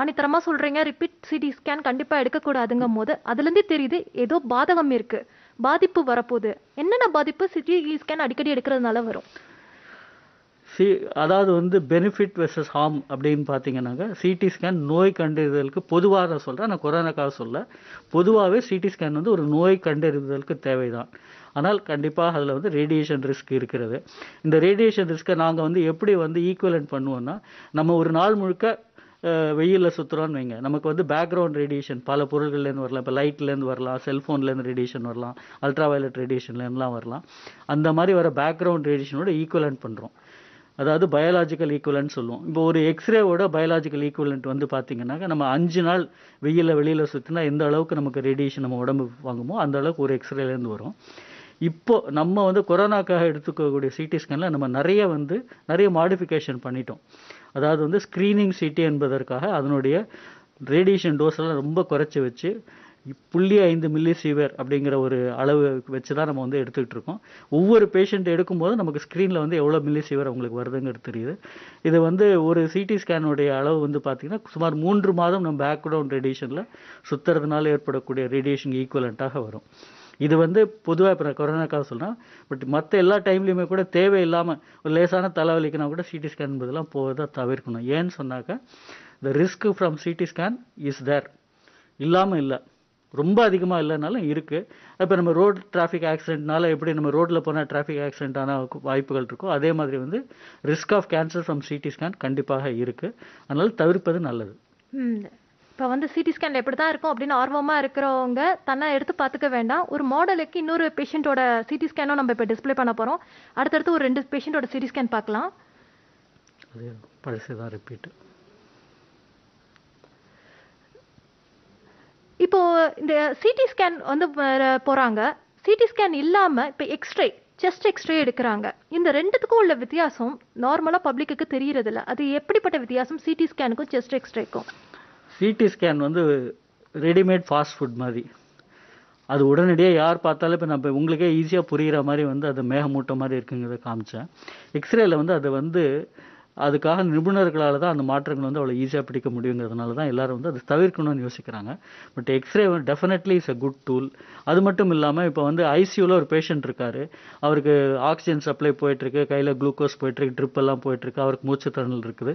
A: ஆணித்தரமா சொல்றீங்க ரிப்பீட் சிடி ஸ்கேன் கண்டிப்பா எடுக்கக்கூடாதுங்கும் போது அதுலேருந்தே தெரியுது ஏதோ பாதகம் இருக்கு பாதிப்பு வரப்போகுது என்னென்ன பாதிப்பு சிடி ஸ்கேன் e அடிக்கடி எடுக்கிறதுனால வரும்
B: சி அதாவது வந்து பெனிஃபிட் வெர்சஸ் ஹார்ம் அப்படின்னு பார்த்தீங்கன்னாக்கா சிடி ஸ்கேன் நோய் கண்டறிதலுக்கு பொதுவாக தான் சொல்கிறேன் நான் கொரோனாக்காக சொல்ல பொதுவாகவே சிடி ஸ்கேன் வந்து ஒரு நோய் கண்டறிதலுக்கு தேவைதான் ஆனால் கண்டிப்பாக அதில் வந்து ரேடியேஷன் ரிஸ்க் இருக்கிறது இந்த ரேடியேஷன் ரிஸ்க்கை நாங்கள் வந்து எப்படி வந்து ஈக்குவலன்ட் பண்ணுவோன்னா நம்ம ஒரு நாள் முழுக்க வெயிலில் சுற்றுறோன்னு வைங்க நமக்கு வந்து பேக்ரவுண்ட் ரேடியேஷன் பல பொருள்கள்லேருந்து வரலாம் இப்போ லைட்லேருந்து வரலாம் செல்ஃபோன்லேருந்து ரேடியேஷன் வரலாம் அல்ட்ரா வயலட் ரேடியேஷன்லேருந்துலாம் வரலாம் அந்த மாதிரி வர பேக்ரவுண்ட் ரேடியேஷனோட ஈக்குவலன்ட் பண்ணுறோம் அதாவது பயாலாஜிக்கல் ஈக்குவலன்ட் சொல்லுவோம் இப்போ ஒரு எக்ஸ்ரேவோட பயாலாஜிக்கல் ஈக்குவலன்ட் வந்து பார்த்தீங்கன்னாக்க நம்ம அஞ்சு நாள் வெயிலில் வெளியில் சுற்றினா எந்த அளவுக்கு நமக்கு ரேடியேஷன் நம்ம உடம்பு வாங்குமோ அந்த அளவுக்கு ஒரு எக்ஸ்ரேலேருந்து வரும் இப்போ நம்ம வந்து கொரோனாக்காக எடுத்துக்கக்கூடிய சிடி ஸ்கேனில் நம்ம நிறைய வந்து நிறைய மாடிஃபிகேஷன் பண்ணிட்டோம் அதாவது வந்து ஸ்க்ரீனிங் சிட்டி என்பதற்காக அதனுடைய ரேடியேஷன் எல்லாம் ரொம்ப குறைச்சி வச்சு புள்ளி ஐந்து மில்லி சீவர் அப்படிங்கிற ஒரு அளவு வச்சு தான் நம்ம வந்து எடுத்துக்கிட்டு இருக்கோம் ஒவ்வொரு பேஷண்ட் எடுக்கும்போது நமக்கு ஸ்க்ரீனில் வந்து எவ்வளோ மில்லி சீவர் அவங்களுக்கு வருதுங்கிறது தெரியுது இது வந்து ஒரு சிடி ஸ்கேனுடைய அளவு வந்து பார்த்திங்கன்னா சுமார் மூன்று மாதம் நம்ம பேக்ரவுண்ட் ரேடியேஷனில் சுற்றுறதுனால ஏற்படக்கூடிய ரேடியேஷன் ஈக்குவலண்ட்டாக வரும் இது வந்து பொதுவாக இப்போ கொரோனா கால சொல்கிறேன் பட் மற்ற எல்லா டைம்லையுமே கூட தேவையில்லாமல் ஒரு லேசான தலைவலிக்குனா கூட சிடி ஸ்கேன் பதிலாம் போகிறத தவிர்க்கணும் ஏன்னு சொன்னாக்கா the risk from CT scan is there இல்லாமல் இல்லை ரொம்ப அதிகமாக இல்லைனாலும் இருக்குது இப்போ நம்ம ரோடு டிராஃபிக் ஆக்சிடென்ட்னால எப்படி நம்ம ரோட்டில் போனால் டிராஃபிக் ஆக்சிடென்ட்டான வாய்ப்புகள் இருக்கோ அதே மாதிரி வந்து risk of cancer from CT scan கண்டிப்பாக இருக்குது அதனால் தவிர்ப்பது நல்லது
A: இப்போ வந்து சிடி ஸ்கேனில் எப்படி தான் இருக்கும் அப்படின்னு ஆர்வமாக இருக்கிறவங்க தன்னை எடுத்து பார்த்துக்க வேண்டாம் ஒரு மாடலுக்கு இன்னொரு பேஷண்ட்டோட சிடி ஸ்கேனும் நம்ம இப்போ டிஸ்பிளே பண்ண போகிறோம் அடுத்தடுத்து ஒரு ரெண்டு பேஷண்ட்டோட சிடி ஸ்கேன் பார்க்கலாம்
B: அது பழசு தான்
A: இப்போ இந்த சிடி ஸ்கேன் வந்து போகிறாங்க சிடி ஸ்கேன் இல்லாமல் இப்போ எக்ஸ்ரே செஸ்ட் எக்ஸ்ரே எடுக்கிறாங்க இந்த ரெண்டுத்துக்கும் உள்ள வித்தியாசம் நார்மலாக பப்ளிக்கு தெரியறதில்ல அது எப்படிப்பட்ட வித்தியாசம் சிடி ஸ்கேனுக்கும் செஸ்ட் எக்ஸ்ரேக்கும்
B: சிடி ஸ்கேன் வந்து ரெடிமேட் ஃபாஸ்ட் ஃபுட் மாதிரி அது உடனடியாக யார் பார்த்தாலும் இப்போ நம்ம உங்களுக்கே ஈஸியாக புரிகிற மாதிரி வந்து அது மேகமூட்டம் மாதிரி இருக்குங்கிறத காமிச்சேன் எக்ஸ்ரேல வந்து அது வந்து அதுக்காக நிபுணர்களால் தான் அந்த மாற்றங்கள் வந்து அவ்வளோ ஈஸியாக பிடிக்க முடியுங்கிறதுனால தான் எல்லோரும் வந்து அதை தவிர்க்கணும்னு யோசிக்கிறாங்க பட் எக்ஸ்ரே வந்து definitely is a good tool அது மட்டும் இல்லாமல் இப்போ வந்து ஐசியூவில் ஒரு பேஷண்ட் இருக்கார் அவருக்கு ஆக்சிஜன் சப்ளை போயிட்டுருக்கு கையில் குளுக்கோஸ் போயிட்டுருக்கு ட்ரிப் எல்லாம் போயிட்டுருக்கு அவருக்கு மூச்சுத்திறனல் இருக்குது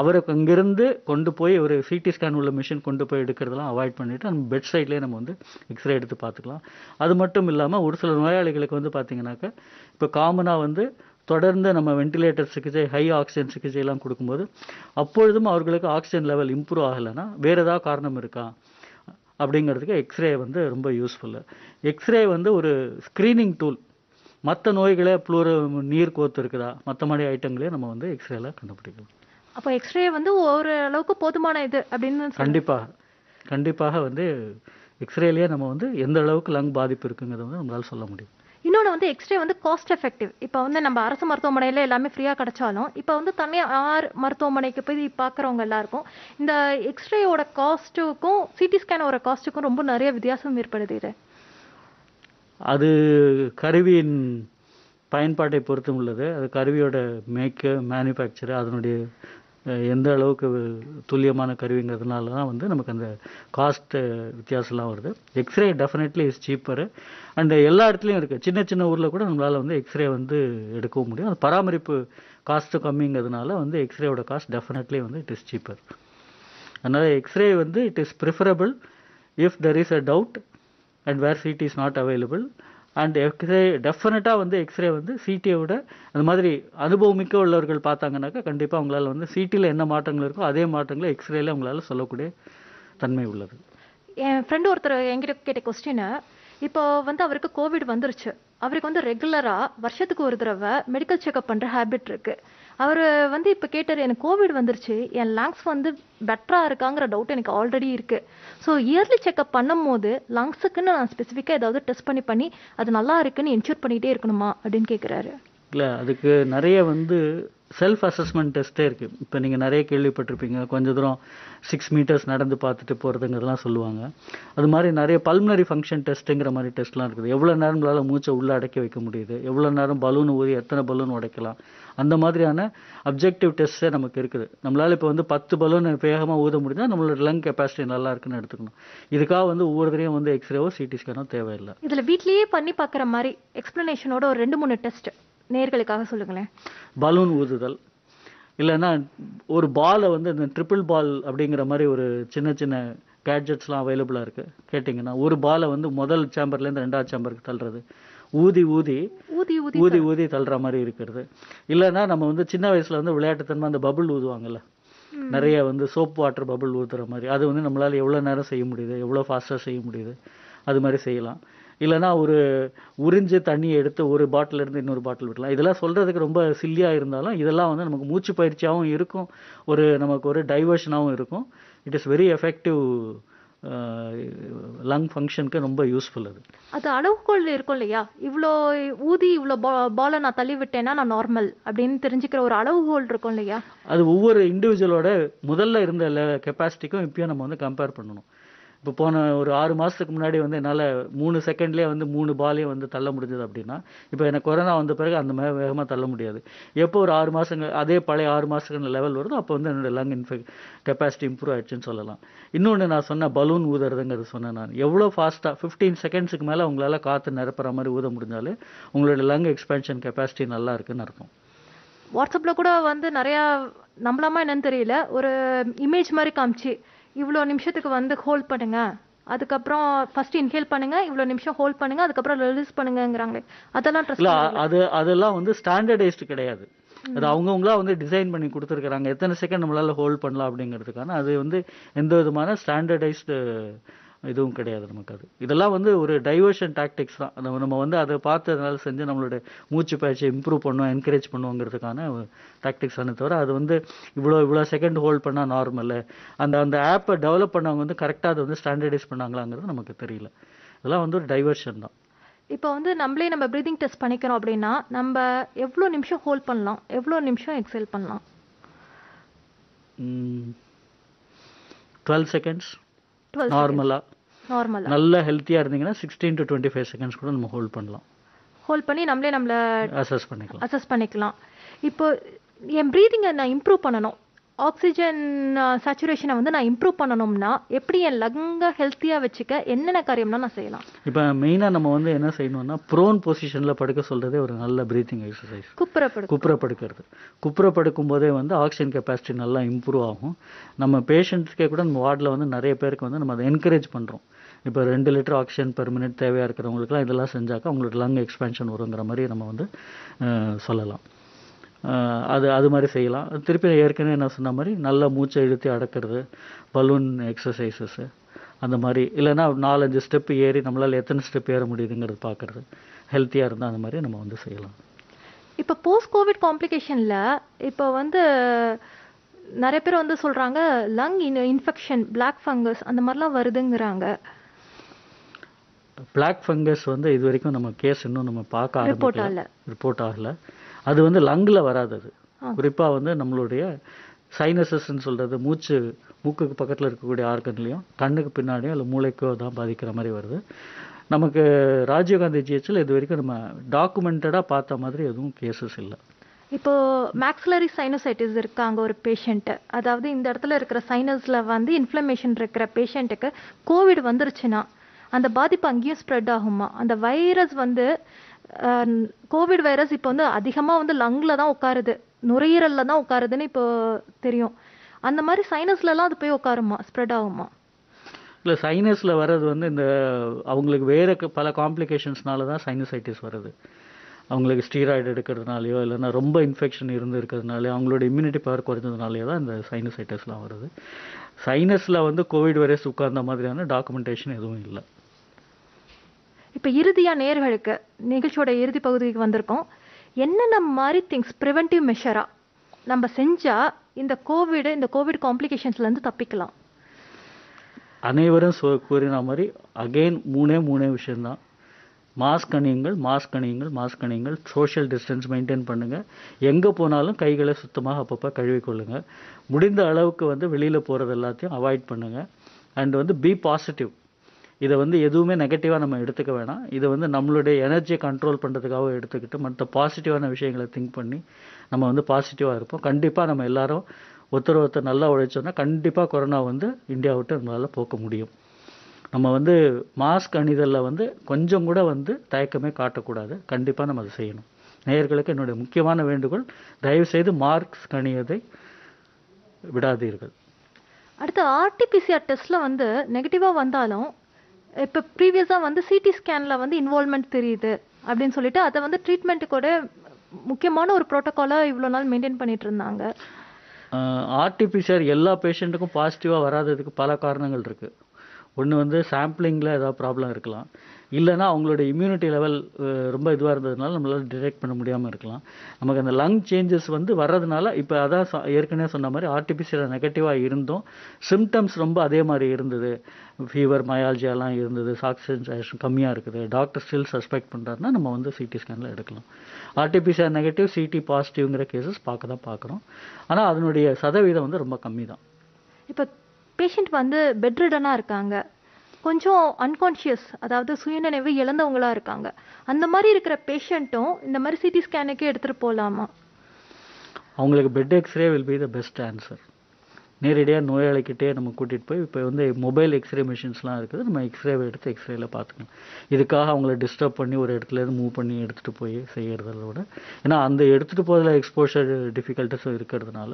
B: அவரை அங்கேருந்து கொண்டு போய் ஒரு சிடி ஸ்கேன் உள்ள மிஷின் கொண்டு போய் எடுக்கிறதெல்லாம் அவாய்ட் பண்ணிவிட்டு அந்த பெட் சைட்லேயே நம்ம வந்து எக்ஸ்ரே எடுத்து பார்த்துக்கலாம் அது மட்டும் இல்லாமல் ஒரு சில நோயாளிகளுக்கு வந்து பார்த்திங்கனாக்கா இப்போ காமனாக வந்து தொடர்ந்து நம்ம வென்டிலேட்டர் சிகிச்சை ஹை ஆக்சிஜன் சிகிச்சையெல்லாம் கொடுக்கும்போது அப்பொழுதும் அவர்களுக்கு ஆக்சிஜன் லெவல் இம்ப்ரூவ் ஆகலைன்னா வேறு ஏதாவது காரணம் இருக்கா அப்படிங்கிறதுக்கு எக்ஸ்ரே வந்து ரொம்ப யூஸ்ஃபுல்லு எக்ஸ்ரே வந்து ஒரு ஸ்க்ரீனிங் டூல் மற்ற நோய்களே ப்ளூர நீர் கோத்து இருக்குதா மற்ற மாதிரி ஐட்டங்களே நம்ம வந்து எக்ஸ்ரேல கண்டுபிடிக்கலாம்
A: அப்போ எக்ஸ்ரே வந்து ஒரு அளவுக்கு போதுமான இது அப்படின்னு கண்டிப்பாக
B: கண்டிப்பாக வந்து எக்ஸ்ரேலேயே நம்ம வந்து எந்த அளவுக்கு லங் பாதிப்பு இருக்குங்கிறத வந்து நம்மளால் சொல்ல முடியும்
A: இன்னொன்று வந்து எக்ஸ்ரே வந்து காஸ்ட் எஃபெக்டிவ் இப்போ வந்து நம்ம அரசு மருத்துவமனையில் எல்லாமே ஃப்ரீயாக கிடச்சாலும் இப்போ வந்து தனியாக ஆறு மருத்துவமனைக்கு போய் பார்க்குறவங்க எல்லாருக்கும் இந்த எக்ஸ்ரேயோட காஸ்ட்டுக்கும் சிடி ஸ்கேனோட காஸ்ட்டுக்கும் ரொம்ப நிறைய வித்தியாசம் ஏற்படுது
B: அது கருவியின் பயன்பாட்டை பொறுத்தும் உள்ளது அது கருவியோட மேக்க மேனுஃபேக்சர் அதனுடைய எந்த அளவுக்கு துல்லியமான கருவிங்கிறதுனால தான் வந்து நமக்கு அந்த காஸ்ட்டு வித்தியாசம்லாம் வருது X-ray definitely is cheaper and எல்லா இடத்துலையும் இருக்குது சின்ன சின்ன ஊரில் கூட நம்மளால் வந்து எக்ஸ்ரே வந்து எடுக்கவும் முடியும் அது பராமரிப்பு காஸ்ட்டு கம்மிங்கிறதுனால வந்து எக்ஸ்ரேயோட காஸ்ட் டெஃபினெட்லி வந்து இட் இஸ் சீப்பர் அதனால் எக்ஸ்ரே வந்து it is preferable if there is a doubt and where CT is not available and X-ray டெஃபினட்டாக வந்து எக்ஸ்ரே வந்து சிடியை விட அந்த மாதிரி அனுபவமிக்க உள்ளவர்கள் பார்த்தாங்கனாக்கா கண்டிப்பாக அவங்களால வந்து சிடியில் என்ன மாற்றங்கள் இருக்கோ அதே மாற்றங்களை எக்ஸ்ரேல அவங்களால சொல்லக்கூடிய தன்மை உள்ளது
A: என் ஃப்ரெண்டு ஒருத்தர் என்கிட்ட கேட்ட கொஸ்டின் இப்போ வந்து அவருக்கு கோவிட் வந்துருச்சு அவருக்கு வந்து ரெகுலராக வருஷத்துக்கு ஒரு தடவை மெடிக்கல் செக்அப் பண்ணுற ஹேபிட் இருக்குது அவர் வந்து இப்போ கேட்டார் எனக்கு கோவிட் வந்துருச்சு என் லங்ஸ் வந்து பெட்டராக இருக்காங்கிற டவுட் எனக்கு ஆல்ரெடி இருக்குது ஸோ இயர்லி செக்அப் பண்ணும் போது லங்ஸுக்குன்னு நான் ஸ்பெசிஃபிக்காக ஏதாவது டெஸ்ட் பண்ணி பண்ணி அது நல்லா இருக்குன்னு என்ஷூர் பண்ணிகிட்டே இருக்கணுமா அப்படின்னு கேட்குறாரு
B: இல்லை அதுக்கு நிறைய வந்து செல்ஃப் அசஸ்மெண்ட் டெஸ்ட்டே இருக்குது இப்போ நீங்கள் நிறைய கேள்விப்பட்டிருப்பீங்க கொஞ்ச தூரம் சிக்ஸ் மீட்டர்ஸ் நடந்து பார்த்துட்டு போகிறதுங்கிறதெல்லாம் சொல்லுவாங்க அது மாதிரி நிறைய பல்மனரி ஃபங்க்ஷன் டெஸ்ட்டுங்கிற மாதிரி டெஸ்ட்லாம் இருக்குது எவ்வளோ நேரம் மூச்சை உள்ளே அடக்க வைக்க முடியுது எவ்வளோ நேரம் பலூன் ஊறி எத்தனை பலூன் உடைக்கலாம் அந்த மாதிரியான அப்ஜெக்டிவ் டெஸ்ட்டே நமக்கு இருக்குது நம்மளால் இப்போ வந்து பத்து பலூன் வேகமாக ஊத முடிஞ்சால் நம்மளோட லங் கெப்பாசிட்டி நல்லா இருக்குன்னு எடுத்துக்கணும் இதுக்காக வந்து ஒவ்வொருத்தரையும் வந்து எக்ஸ்ரேவோ சிடி ஸ்கேனோ தேவையில்லை
A: இதில் வீட்லேயே பண்ணி பார்க்குற மாதிரி எக்ஸ்ப்ளனேஷனோட ஒரு ரெண்டு மூணு டெஸ்ட் நேர்களுக்காக சொல்லுங்களேன்
B: பலூன் ஊதுதல் இல்லைன்னா ஒரு பாலை வந்து இந்த ட்ரிபிள் பால் அப்படிங்கிற மாதிரி ஒரு சின்ன சின்ன கேட்ஜெட்ஸ்லாம் அவைலபிளாக இருக்குது கேட்டிங்கன்னா ஒரு பாலை வந்து முதல் சேம்பர்லேருந்து ரெண்டாவது சேம்பருக்கு தள்ளுறது ஊதி ஊதி ஊதி ஊதி ஊதி ஊதி தள்ளுற மாதிரி இருக்கிறது இல்லைன்னா நம்ம வந்து சின்ன வயசுல வந்து விளையாட்டுத்தன்மை அந்த பபுள் ஊதுவாங்கல்ல நிறைய வந்து சோப் வாட்டர் பபுள் ஊத்துற மாதிரி அது வந்து நம்மளால எவ்வளோ நேரம் செய்ய முடியுது எவ்வளோ ஃபாஸ்ட்டாக செய்ய முடியுது அது மாதிரி செய்யலாம் இல்லைனா ஒரு உறிஞ்சு தண்ணி எடுத்து ஒரு இருந்து இன்னொரு பாட்டில் விடலாம் இதெல்லாம் சொல்கிறதுக்கு ரொம்ப சில்லியாக இருந்தாலும் இதெல்லாம் வந்து நமக்கு மூச்சு பயிற்சியாகவும் இருக்கும் ஒரு நமக்கு ஒரு டைவர்ஷனாகவும் இருக்கும் it is very effective lung ஃபங்க்ஷனுக்கு ரொம்ப யூஸ்ஃபுல் அது
A: அது அளவுகோல் இருக்கும் இல்லையா இவ்வளோ ஊதி இவ்வளோ பா பாலை நான் தள்ளி விட்டேன்னா நான் நார்மல் அப்படின்னு தெரிஞ்சுக்கிற ஒரு அளவுகோல் இருக்கும் இல்லையா
B: அது ஒவ்வொரு இண்டிவிஜுவலோட முதல்ல இருந்த கெப்பாசிட்டிக்கும் இப்பயும் நம்ம வந்து கம்பேர் பண்ணணும் இப்போ போன ஒரு ஆறு மாதத்துக்கு முன்னாடி வந்து என்னால் மூணு செகண்ட்லேயே வந்து மூணு பாலே வந்து தள்ள முடிஞ்சது அப்படின்னா இப்போ எனக்கு கொரோனா வந்த பிறகு அந்த மாதிரி வேகமாக தள்ள முடியாது எப்போ ஒரு ஆறு மாதங்கள் அதே பழைய ஆறு மாதங்கள் லெவல் வருதோ அப்போ வந்து என்னோடய லங் இன்ஃபெக்ட் கெப்பாசிட்டி இம்ப்ரூவ் ஆயிடுச்சுன்னு சொல்லலாம் இன்னொன்று நான் சொன்ன பலூன் ஊதுறதுங்கிறது சொன்னேன் நான் எவ்வளோ ஃபாஸ்ட்டாக ஃபிஃப்டீன் செகண்ட்ஸுக்கு மேலே உங்களால் காற்று நிரப்புற மாதிரி ஊத முடிஞ்சாலே உங்களோட லங் எக்ஸ்பென்ஷன் கெப்பாசிட்டி நல்லா இருக்குன்னு அர்த்தம்
A: வாட்ஸ்அப்பில் கூட வந்து நிறையா நம்மளாமா என்னன்னு தெரியல ஒரு இமேஜ் மாதிரி காமிச்சு இவ்வளோ நிமிஷத்துக்கு வந்து ஹோல்ட் பண்ணுங்கள் அதுக்கப்புறம் ஃபர்ஸ்ட் இன்ஹேல் பண்ணுங்க இவ்வளோ நிமிஷம் ஹோல்ட் பண்ணுங்க அதுக்கப்புறம் ரிலீஸ் பண்ணுங்கங்கிறாங்களே அதெல்லாம்
B: அது அதெல்லாம் வந்து ஸ்டாண்டர்டைஸ்டு கிடையாது அது அவங்கவுங்களா வந்து டிசைன் பண்ணி கொடுத்துருக்குறாங்க எத்தனை செகண்ட் நம்மளால ஹோல்ட் பண்ணலாம் அப்படிங்கிறதுக்கான அது வந்து எந்த விதமான ஸ்டாண்டர்டைஸ்டு இதுவும் கிடையாது நமக்கு அது இதெல்லாம் வந்து ஒரு டைவர்ஷன் டாக்டிக்ஸ் தான் நம்ம வந்து அதை பார்த்து அதனால செஞ்சு நம்மளுடைய மூச்சு பயிற்சியை இம்ப்ரூவ் பண்ணுவோம் என்கரேஜ் பண்ணுவோங்கிறதுக்கான டாக்டிக்ஸ் ஆனது தவிர அது வந்து இவ்வளோ இவ்வளோ செகண்ட் ஹோல்ட் பண்ணால் நார்மல் அந்த அந்த ஆப்பை டெவலப் பண்ணவங்க வந்து கரெக்டாக அதை வந்து ஸ்டாண்டர்டைஸ் பண்ணாங்களாங்கிறது நமக்கு தெரியல இதெல்லாம் வந்து ஒரு டைவர்ஷன் தான்
A: இப்போ வந்து நம்மளே நம்ம ப்ரீதிங் டெஸ்ட் பண்ணிக்கிறோம் அப்படின்னா நம்ம எவ்வளோ நிமிஷம் ஹோல்ட் பண்ணலாம் எவ்வளோ நிமிஷம் எக்ஸைல் பண்ணலாம்
B: டுவெல் செகண்ட்ஸ் நார்மலா நார்மலா நல்ல ஹெல்த்தியா இருந்தீங்கன்னா sixteen to twenty five seconds கூட நம்ம ஹோல்ட் பண்ணலாம்
A: ஹோல்ட் பண்ணி நம்மளே நம்மள
B: அசஸ் பண்ணிக்கலாம்
A: அசஸ் பண்ணிக்கலாம் இப்போ என் ப்ரீதிங்கை நான் இம்ப்ரூவ் பண்ணணும் ஆக்சிஜன் சேச்சுரேஷனை வந்து நான் இம்ப்ரூவ் பண்ணணும்னா எப்படி என் லங்கை ஹெல்த்தியாக வச்சுக்க என்னென்ன காரியம்லாம் நான் செய்யலாம்
B: இப்போ மெயினாக நம்ம வந்து என்ன செய்யணும்னா ப்ரோன் பொசிஷனில் படுக்க சொல்கிறதே ஒரு நல்ல ப்ரீத்திங் எக்ஸசைஸ் படுக்கிறது குப்புறப்படுக்கிறது படுக்கும் போதே வந்து ஆக்சிஜன் கெப்பாசிட்டி நல்லா இம்ப்ரூவ் ஆகும் நம்ம பேஷண்ட்ஸ்க்கே கூட நம்ம வார்டில் வந்து நிறைய பேருக்கு வந்து நம்ம அதை என்கரேஜ் பண்ணுறோம் இப்போ ரெண்டு லிட்டர் ஆக்சிஜன் பெர் மினிட் தேவையாக இருக்கிறவங்களுக்குலாம் இதெல்லாம் செஞ்சாக்கா அவங்களுக்கு லங் எக்ஸ்பேன்ஷன் வருங்கிற மாதிரி நம்ம வந்து சொல்லலாம் அது அது மாதிரி செய்யலாம் திருப்பி ஏற்கனவே என்ன சொன்ன மாதிரி நல்லா மூச்சை இழுத்து அடக்கிறது பலூன் எக்ஸசைசஸ்ஸு அந்த மாதிரி இல்லைன்னா நாலஞ்சு ஸ்டெப்பு ஏறி நம்மளால் எத்தனை ஸ்டெப் ஏற முடியுதுங்கிறது பார்க்குறது ஹெல்த்தியாக இருந்தால் அந்த மாதிரி நம்ம வந்து செய்யலாம்
A: இப்போ போஸ்ட் கோவிட் காம்ப்ளிகேஷனில் இப்போ வந்து நிறைய பேர் வந்து சொல்கிறாங்க lung in infection black fungus அந்த மாதிரிலாம் வருதுங்கிறாங்க
B: பிளாக் ஃபங்கஸ் வந்து இது வரைக்கும் நம்ம கேஸ் இன்னும் நம்ம பார்க்க ரிப்போர்ட் ஆகலை ரிப்போர்ட் ஆகலை அது வந்து லங்கில் வராது அது குறிப்பாக வந்து நம்மளுடைய சைனசஸ்ன்னு சொல்கிறது மூச்சு மூக்குக்கு பக்கத்தில் இருக்கக்கூடிய ஆர்கன்லேயும் கண்ணுக்கு பின்னாடியும் இல்லை மூளைக்கோ தான் பாதிக்கிற மாதிரி வருது நமக்கு ராஜீவ்காந்தி ஜிஹெச்சில் இது வரைக்கும் நம்ம டாக்குமெண்டடாக பார்த்த மாதிரி எதுவும் கேசஸ் இல்லை
A: இப்போ மேக்ஸிலரி சைனசைட்டிஸ் இருக்கு அங்கே ஒரு பேஷண்ட்டு அதாவது இந்த இடத்துல இருக்கிற சைனஸில் வந்து இன்ஃப்ளமேஷன் இருக்கிற பேஷண்ட்டுக்கு கோவிட் வந்துருச்சுன்னா அந்த பாதிப்பு அங்கேயும் ஸ்ப்ரெட் ஆகுமா அந்த வைரஸ் வந்து கோவிட் வைரஸ் இப்போ வந்து அதிகமாக வந்து லங்கில் தான் உட்காருது நுரையீரலில் தான் உட்காருதுன்னு இப்போ தெரியும் அந்த மாதிரி சைனஸ்லலாம் அது போய் உட்காருமா ஸ்ப்ரெட் ஆகுமா
B: இல்லை சைனஸில் வர்றது வந்து இந்த அவங்களுக்கு வேறு பல காம்ப்ளிகேஷன்ஸ்னால தான் சைனசைட்டிஸ் வருது அவங்களுக்கு ஸ்டீராய்டு எடுக்கிறதுனாலையோ இல்லைனா ரொம்ப இன்ஃபெக்ஷன் இருந்து இருக்கிறதுனாலையோ அவங்களோட இம்யூனிட்டி பவர் குறைஞ்சதுனாலே தான் இந்த சைனசைட்டிஸ்லாம் வருது சைனஸில் வந்து கோவிட் வைரஸ் உட்கார்ந்த மாதிரியான டாக்குமெண்டேஷன் எதுவும் இல்லை
A: இப்போ இறுதியாக நேர்களுக்கு நிகழ்ச்சியோட இறுதி பகுதிக்கு வந்திருக்கோம் என்னென்ன மாதிரி திங்ஸ் ப்ரிவென்டிவ் மெஷராக நம்ம செஞ்சால் இந்த கோவிடு இந்த கோவிட் காம்ப்ளிகேஷன்ஸ்லேருந்து தப்பிக்கலாம்
B: அனைவரும் கூறின மாதிரி அகெயின் மூணே மூணே விஷயந்தான் மாஸ்க் அணியுங்கள் மாஸ்க் அணியுங்கள் மாஸ்க் அணியுங்கள் சோஷியல் டிஸ்டன்ஸ் மெயின்டைன் பண்ணுங்கள் எங்கே போனாலும் கைகளை சுத்தமாக அப்பப்போ கழுவிக்கொள்ளுங்கள் முடிந்த அளவுக்கு வந்து வெளியில் போகிறது எல்லாத்தையும் அவாய்ட் பண்ணுங்கள் அண்ட் வந்து பி பாசிட்டிவ் இதை வந்து எதுவுமே நெகட்டிவாக நம்ம எடுத்துக்க வேணாம் இதை வந்து நம்மளுடைய எனர்ஜியை கண்ட்ரோல் பண்ணுறதுக்காக எடுத்துக்கிட்டு மற்ற பாசிட்டிவான விஷயங்களை திங்க் பண்ணி நம்ம வந்து பாசிட்டிவாக இருப்போம் கண்டிப்பாக நம்ம எல்லாரும் ஒருத்தர் ஒருத்தர் நல்லா உழைச்சோன்னா கண்டிப்பாக கொரோனா வந்து இந்தியா விட்டு நம்மளால் போக்க முடியும் நம்ம வந்து மாஸ்க் அணிதலில் வந்து கொஞ்சம் கூட வந்து தயக்கமே காட்டக்கூடாது கண்டிப்பாக நம்ம அதை செய்யணும் நேயர்களுக்கு என்னுடைய முக்கியமான வேண்டுகோள் தயவுசெய்து மார்க்ஸ் கணியதை விடாதீர்கள்
A: அடுத்து ஆர்டிபிசிஆர் டெஸ்ட்டில் வந்து நெகட்டிவாக வந்தாலும் இப்போ ப்ரீவியஸாக வந்து சிடி ஸ்கேனில் வந்து இன்வால்மெண்ட் தெரியுது அப்படின்னு சொல்லிட்டு அதை வந்து கூட முக்கியமான ஒரு ப்ரோட்டோக்காலாக இவ்வளோ நாள் மெயின்டைன் பண்ணிட்டு இருந்தாங்க
B: ஆர்டிபிசிஆர் எல்லா பேஷண்ட்டுக்கும் பாசிட்டிவாக வராததுக்கு பல காரணங்கள் இருக்குது ஒன்று வந்து சாம்பிளிங்கில் ஏதாவது ப்ராப்ளம் இருக்கலாம் இல்லைன்னா அவங்களோட இம்யூனிட்டி லெவல் ரொம்ப இதுவாக இருந்ததுனால நம்மளால் டிடெக்ட் பண்ண முடியாமல் இருக்கலாம் நமக்கு அந்த லங் சேஞ்சஸ் வந்து வர்றதுனால இப்போ அதான் ஏற்கனவே சொன்ன மாதிரி ஆர்டிபிசியில் நெகட்டிவாக இருந்தும் சிம்டம்ஸ் ரொம்ப அதே மாதிரி இருந்தது ஃபீவர் மயாலஜியாலாம் இருந்தது ஆக்சிஜன் கம்மியாக இருக்குது டாக்டர் ஸ்டில் சஸ்பெக்ட் பண்ணுறாருனா நம்ம வந்து சிடி ஸ்கேனில் எடுக்கலாம் ஆர்டிபிசிஆர் நெகட்டிவ் சிடி பாசிட்டிவ்ங்கிற கேசஸ் பார்க்க தான் பார்க்குறோம் ஆனால் அதனுடைய சதவீதம் வந்து ரொம்ப கம்மி தான்
A: இப்போ பேஷண்ட் வந்து பெட்ரிடனாக இருக்காங்க கொஞ்சம் அன்கான்ஷியஸ் அதாவது சுயநினைவு இழந்தவங்களா இருக்காங்க அந்த மாதிரி இருக்கிற பேஷண்ட்டும் இந்த மாதிரி சிடி ஸ்கேனுக்கு எடுத்துகிட்டு போகலாமா
B: அவங்களுக்கு bed X-ray will be the best answer நேரடியாக நோயாளிக்கிட்டே நம்ம கூட்டிகிட்டு போய் இப்போ வந்து மொபைல் எக்ஸ்ரே மிஷின்ஸ்லாம் இருக்குது நம்ம எக்ஸ்ரேவை எடுத்து எக்ஸ்ரேல பார்த்துக்கலாம் இதுக்காக அவங்கள டிஸ்டர்ப் பண்ணி ஒரு இடத்துலேருந்து மூவ் பண்ணி எடுத்துகிட்டு போய் செய்கிறத விட ஏன்னா அந்த எடுத்துகிட்டு போகிறதுல எக்ஸ்போஷர் டிஃபிகல்ட்டிஸும் இருக்கிறதுனால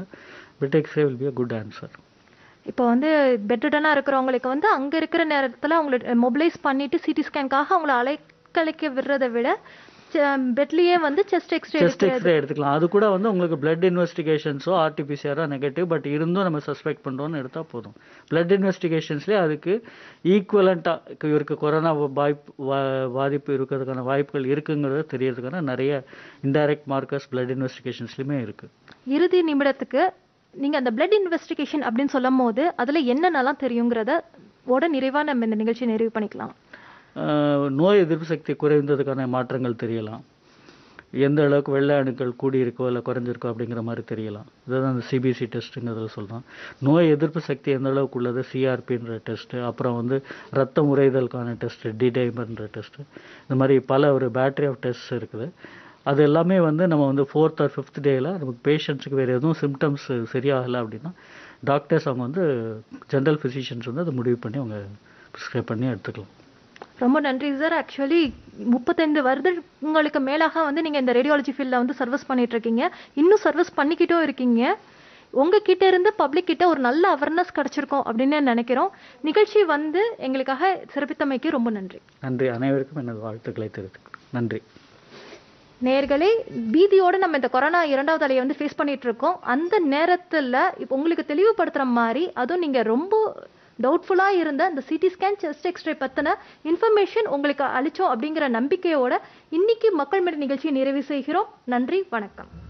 B: bed X-ray will be a good answer
A: இப்போ வந்து பெட்ரிடனா இருக்கிறவங்களுக்கு வந்து அங்கே இருக்கிற நேரத்தில் அவங்கள மொபிலைஸ் பண்ணிவிட்டு சிடி ஸ்கேனுக்காக அவங்கள அலைக்கழிக்க விடுறதை விட பெட்லயே வந்து செஸ்ட் எக்ஸ்ரே செஸ்ட் எக்ஸ்ரே
B: எடுத்துக்கலாம் அது கூட வந்து உங்களுக்கு பிளட் இன்வெஸ்டிகேஷன்ஸோ ஆர்டிபிசிஆரோ நெகட்டிவ் பட் இருந்தும் நம்ம சஸ்பெக்ட் பண்ணுறோம்னு எடுத்தால் போதும் பிளட் இன்வெஸ்டிகேஷன்ஸ்லயே அதுக்கு ஈக்குவலண்ட்டாக இவருக்கு கொரோனா வாய்ப்பு பாதிப்பு இருக்கிறதுக்கான வாய்ப்புகள் இருக்குங்கிறது தெரியறதுக்கான நிறைய இன்டைரக்ட் மார்க்கர்ஸ் பிளட் இன்வெஸ்டிகேஷன்ஸ்லயுமே இருக்குது
A: இறுதி நிமிடத்துக்கு நீங்கள் அந்த பிளட் இன்வெஸ்டிகேஷன் அப்படின்னு சொல்லும் போது அதில் என்னென்னலாம் தெரியுங்கிறத உடன் நிறைவாக நம்ம இந்த நிகழ்ச்சி நிறைவு பண்ணிக்கலாம்
B: நோய் எதிர்ப்பு சக்தி குறைந்ததுக்கான மாற்றங்கள் தெரியலாம் எந்த அளவுக்கு வெள்ளை அணுக்கள் கூடியிருக்கோ இல்லை குறைஞ்சிருக்கோ அப்படிங்கிற மாதிரி தெரியலாம் இதுதான் அந்த சிபிசி டெஸ்ட்டுங்கிறத சொல்லலாம் நோய் எதிர்ப்பு சக்தி எந்த அளவுக்கு உள்ளது சிஆர்பின்ற டெஸ்ட்டு அப்புறம் வந்து ரத்தம் உறைதலுக்கான டெஸ்ட்டு டிடைமர்ன்ற டெஸ்ட்டு இந்த மாதிரி பல ஒரு பேட்டரி ஆஃப் டெஸ்ட் இருக்குது அது எல்லாமே வந்து நம்ம வந்து ஃபோர்த் ஆர் ஃபிஃப்த் டேயில் நமக்கு பேஷண்ட்ஸுக்கு வேறு எதுவும் சிம்டம்ஸ் சரியாகலை அப்படின்னா டாக்டர்ஸ் அவங்க வந்து ஜென்ரல் ஃபிசிஷியன்ஸ் வந்து அதை முடிவு பண்ணி அவங்க ப்ரிஸ்கிரைப் பண்ணி எடுத்துக்கலாம்
A: ரொம்ப நன்றி சார் ஆக்சுவலி முப்பத்தைந்து வருடங்களுக்கு மேலாக வந்து நீங்கள் இந்த ரேடியாலஜி ஃபீல்டில் வந்து சர்வீஸ் பண்ணிகிட்ருக்கீங்க இன்னும் சர்வீஸ் பண்ணிக்கிட்டும் இருக்கீங்க உங்ககிட்ட இருந்து பப்ளிக் கிட்ட ஒரு நல்ல அவேர்னஸ் கிடைச்சிருக்கோம் அப்படின்னு நினைக்கிறோம் நிகழ்ச்சி வந்து எங்களுக்காக சிறப்பித்தமைக்கு ரொம்ப நன்றி
B: நன்றி அனைவருக்கும் எனது வாழ்த்துக்களை தெரிவித்து நன்றி
A: நேர்களே பீதியோடு நம்ம இந்த கொரோனா இரண்டாவது அலையை வந்து ஃபேஸ் பண்ணிட்டு இருக்கோம் அந்த நேரத்தில் இப்போ உங்களுக்கு தெளிவுபடுத்துகிற மாதிரி அதுவும் நீங்கள் ரொம்ப டவுட்ஃபுல்லாக இருந்த அந்த சிடி ஸ்கேன் செஸ்ட் எக்ஸ்ரே பற்றின இன்ஃபர்மேஷன் உங்களுக்கு அளித்தோம் அப்படிங்கிற நம்பிக்கையோட இன்னைக்கு மக்கள் மேடை நிகழ்ச்சியை நிறைவு செய்கிறோம் நன்றி வணக்கம்